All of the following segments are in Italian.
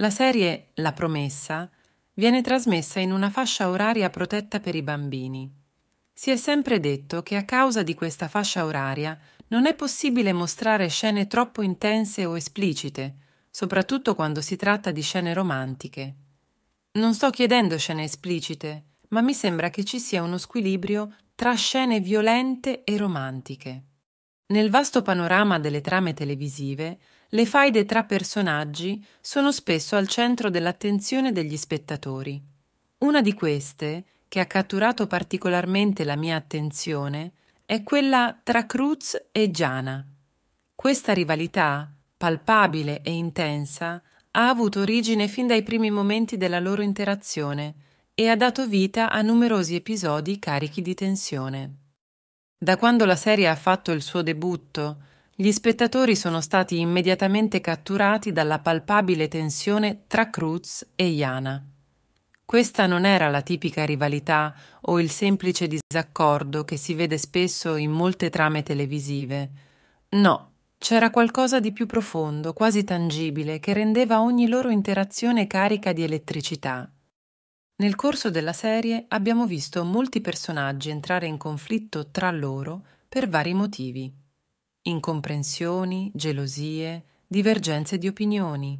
La serie La promessa viene trasmessa in una fascia oraria protetta per i bambini. Si è sempre detto che a causa di questa fascia oraria non è possibile mostrare scene troppo intense o esplicite, soprattutto quando si tratta di scene romantiche. Non sto chiedendo scene esplicite, ma mi sembra che ci sia uno squilibrio tra scene violente e romantiche. Nel vasto panorama delle trame televisive le faide tra personaggi sono spesso al centro dell'attenzione degli spettatori. Una di queste, che ha catturato particolarmente la mia attenzione, è quella tra Cruz e Giana. Questa rivalità, palpabile e intensa, ha avuto origine fin dai primi momenti della loro interazione e ha dato vita a numerosi episodi carichi di tensione. Da quando la serie ha fatto il suo debutto, gli spettatori sono stati immediatamente catturati dalla palpabile tensione tra Cruz e Iana. Questa non era la tipica rivalità o il semplice disaccordo che si vede spesso in molte trame televisive. No, c'era qualcosa di più profondo, quasi tangibile, che rendeva ogni loro interazione carica di elettricità. Nel corso della serie abbiamo visto molti personaggi entrare in conflitto tra loro per vari motivi incomprensioni, gelosie, divergenze di opinioni.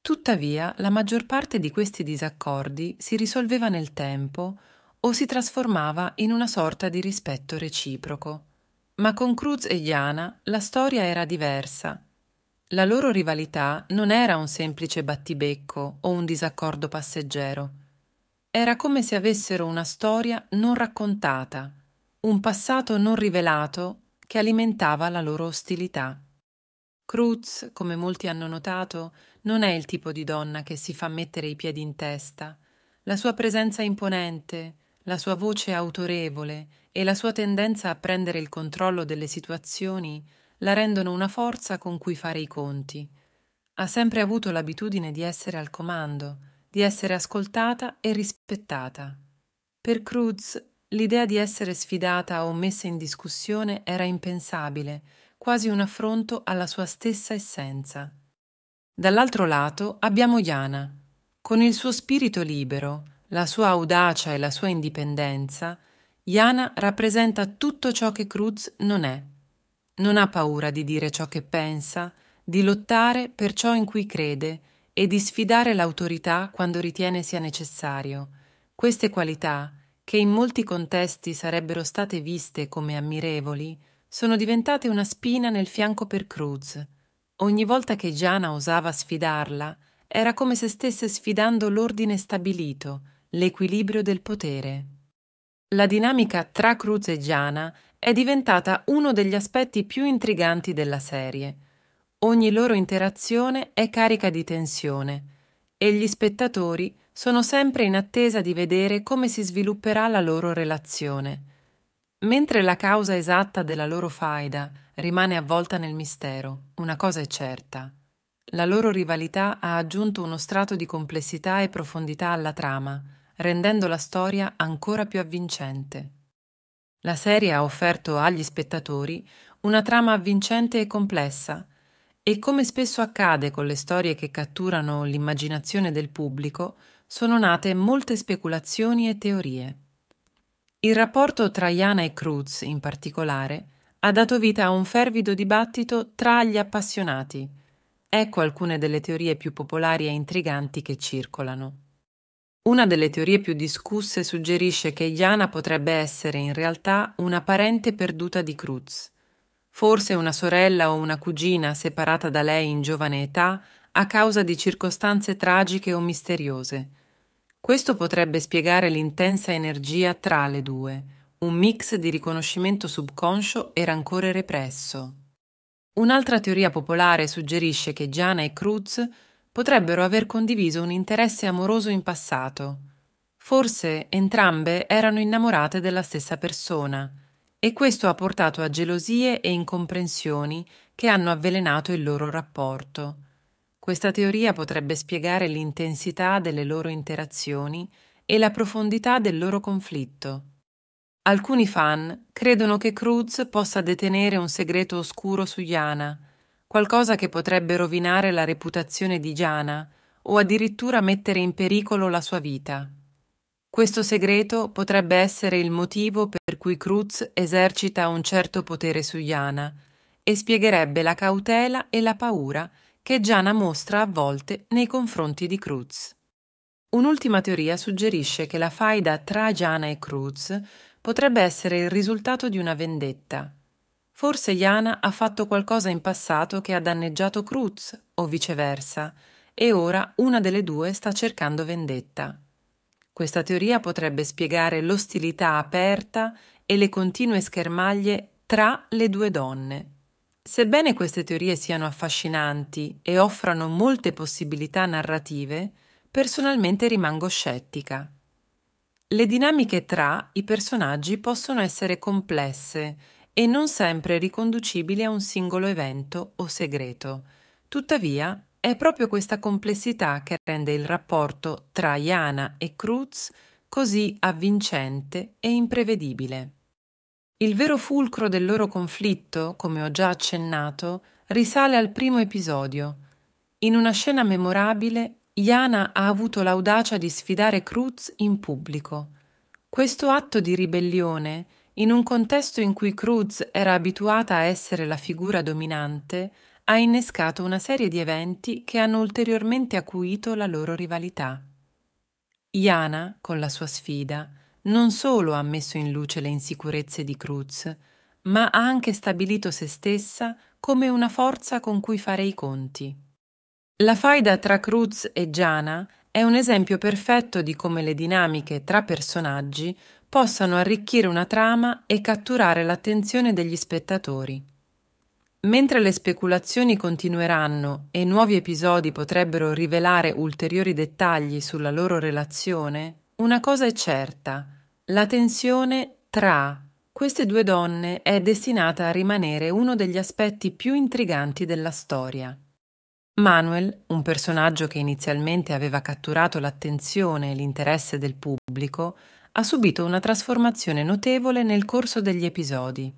Tuttavia, la maggior parte di questi disaccordi si risolveva nel tempo o si trasformava in una sorta di rispetto reciproco. Ma con Cruz e Jana la storia era diversa. La loro rivalità non era un semplice battibecco o un disaccordo passeggero. Era come se avessero una storia non raccontata, un passato non rivelato che alimentava la loro ostilità. Cruz, come molti hanno notato, non è il tipo di donna che si fa mettere i piedi in testa. La sua presenza imponente, la sua voce autorevole e la sua tendenza a prendere il controllo delle situazioni la rendono una forza con cui fare i conti. Ha sempre avuto l'abitudine di essere al comando, di essere ascoltata e rispettata. Per Cruz L'idea di essere sfidata o messa in discussione era impensabile, quasi un affronto alla sua stessa essenza. Dall'altro lato abbiamo Jana. Con il suo spirito libero, la sua audacia e la sua indipendenza, Jana rappresenta tutto ciò che Cruz non è. Non ha paura di dire ciò che pensa, di lottare per ciò in cui crede e di sfidare l'autorità quando ritiene sia necessario. Queste qualità che in molti contesti sarebbero state viste come ammirevoli, sono diventate una spina nel fianco per Cruz. Ogni volta che Giana osava sfidarla, era come se stesse sfidando l'ordine stabilito, l'equilibrio del potere. La dinamica tra Cruz e Giana è diventata uno degli aspetti più intriganti della serie. Ogni loro interazione è carica di tensione e gli spettatori sono sempre in attesa di vedere come si svilupperà la loro relazione. Mentre la causa esatta della loro faida rimane avvolta nel mistero, una cosa è certa. La loro rivalità ha aggiunto uno strato di complessità e profondità alla trama, rendendo la storia ancora più avvincente. La serie ha offerto agli spettatori una trama avvincente e complessa, e come spesso accade con le storie che catturano l'immaginazione del pubblico, sono nate molte speculazioni e teorie. Il rapporto tra Jana e Cruz, in particolare, ha dato vita a un fervido dibattito tra gli appassionati. Ecco alcune delle teorie più popolari e intriganti che circolano. Una delle teorie più discusse suggerisce che Jana potrebbe essere in realtà una parente perduta di Cruz. Forse una sorella o una cugina separata da lei in giovane età a causa di circostanze tragiche o misteriose. Questo potrebbe spiegare l'intensa energia tra le due, un mix di riconoscimento subconscio e rancore represso. Un'altra teoria popolare suggerisce che Giana e Cruz potrebbero aver condiviso un interesse amoroso in passato. Forse entrambe erano innamorate della stessa persona e questo ha portato a gelosie e incomprensioni che hanno avvelenato il loro rapporto. Questa teoria potrebbe spiegare l'intensità delle loro interazioni e la profondità del loro conflitto. Alcuni fan credono che Cruz possa detenere un segreto oscuro su Jana, qualcosa che potrebbe rovinare la reputazione di Jana o addirittura mettere in pericolo la sua vita. Questo segreto potrebbe essere il motivo per cui Cruz esercita un certo potere su Jana e spiegherebbe la cautela e la paura che Giana mostra a volte nei confronti di Cruz. Un'ultima teoria suggerisce che la faida tra Giana e Cruz potrebbe essere il risultato di una vendetta. Forse Jana ha fatto qualcosa in passato che ha danneggiato Cruz o viceversa, e ora una delle due sta cercando vendetta. Questa teoria potrebbe spiegare l'ostilità aperta e le continue schermaglie tra le due donne. Sebbene queste teorie siano affascinanti e offrano molte possibilità narrative, personalmente rimango scettica. Le dinamiche tra i personaggi possono essere complesse e non sempre riconducibili a un singolo evento o segreto. Tuttavia, è proprio questa complessità che rende il rapporto tra Iana e Cruz così avvincente e imprevedibile. Il vero fulcro del loro conflitto, come ho già accennato, risale al primo episodio. In una scena memorabile, Iana ha avuto l'audacia di sfidare Cruz in pubblico. Questo atto di ribellione, in un contesto in cui Cruz era abituata a essere la figura dominante, ha innescato una serie di eventi che hanno ulteriormente acuito la loro rivalità. Iana, con la sua sfida, non solo ha messo in luce le insicurezze di Cruz, ma ha anche stabilito se stessa come una forza con cui fare i conti. La faida tra Cruz e Giana è un esempio perfetto di come le dinamiche tra personaggi possano arricchire una trama e catturare l'attenzione degli spettatori. Mentre le speculazioni continueranno e nuovi episodi potrebbero rivelare ulteriori dettagli sulla loro relazione, una cosa è certa. La tensione tra queste due donne è destinata a rimanere uno degli aspetti più intriganti della storia. Manuel, un personaggio che inizialmente aveva catturato l'attenzione e l'interesse del pubblico, ha subito una trasformazione notevole nel corso degli episodi.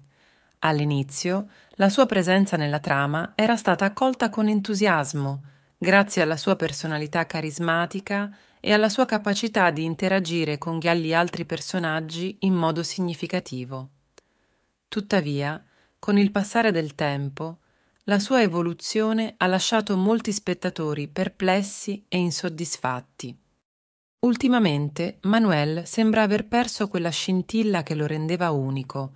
All'inizio, la sua presenza nella trama era stata accolta con entusiasmo, grazie alla sua personalità carismatica, e alla sua capacità di interagire con gli altri personaggi in modo significativo. Tuttavia, con il passare del tempo, la sua evoluzione ha lasciato molti spettatori perplessi e insoddisfatti. Ultimamente Manuel sembra aver perso quella scintilla che lo rendeva unico.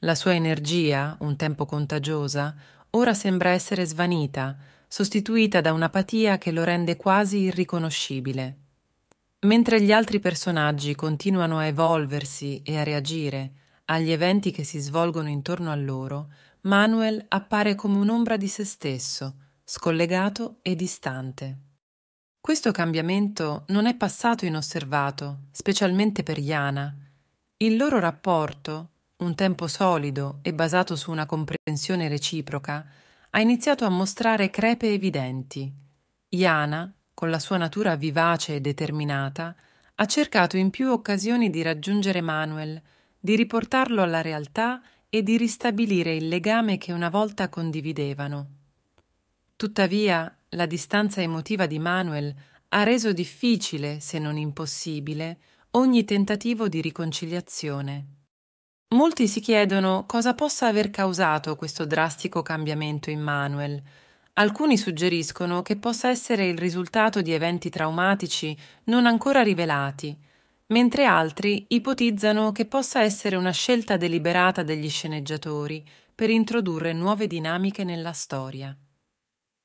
La sua energia, un tempo contagiosa, ora sembra essere svanita, sostituita da un'apatia che lo rende quasi irriconoscibile. Mentre gli altri personaggi continuano a evolversi e a reagire agli eventi che si svolgono intorno a loro, Manuel appare come un'ombra di se stesso, scollegato e distante. Questo cambiamento non è passato inosservato, specialmente per Iana. Il loro rapporto, un tempo solido e basato su una comprensione reciproca, ha iniziato a mostrare crepe evidenti. Iana con la sua natura vivace e determinata, ha cercato in più occasioni di raggiungere Manuel, di riportarlo alla realtà e di ristabilire il legame che una volta condividevano. Tuttavia, la distanza emotiva di Manuel ha reso difficile, se non impossibile, ogni tentativo di riconciliazione. Molti si chiedono cosa possa aver causato questo drastico cambiamento in Manuel, Alcuni suggeriscono che possa essere il risultato di eventi traumatici non ancora rivelati, mentre altri ipotizzano che possa essere una scelta deliberata degli sceneggiatori per introdurre nuove dinamiche nella storia.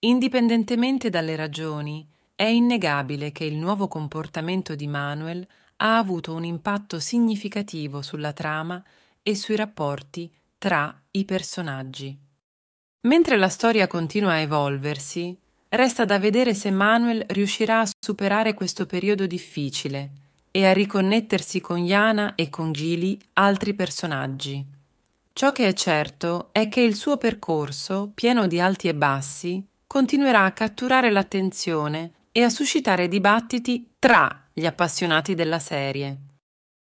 Indipendentemente dalle ragioni, è innegabile che il nuovo comportamento di Manuel ha avuto un impatto significativo sulla trama e sui rapporti tra i personaggi. Mentre la storia continua a evolversi, resta da vedere se Manuel riuscirà a superare questo periodo difficile e a riconnettersi con Yana e con Gili altri personaggi. Ciò che è certo è che il suo percorso, pieno di alti e bassi, continuerà a catturare l'attenzione e a suscitare dibattiti tra gli appassionati della serie.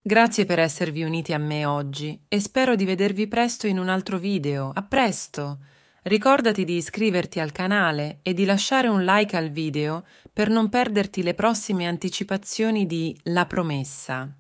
Grazie per esservi uniti a me oggi e spero di vedervi presto in un altro video. A presto! Ricordati di iscriverti al canale e di lasciare un like al video per non perderti le prossime anticipazioni di La Promessa.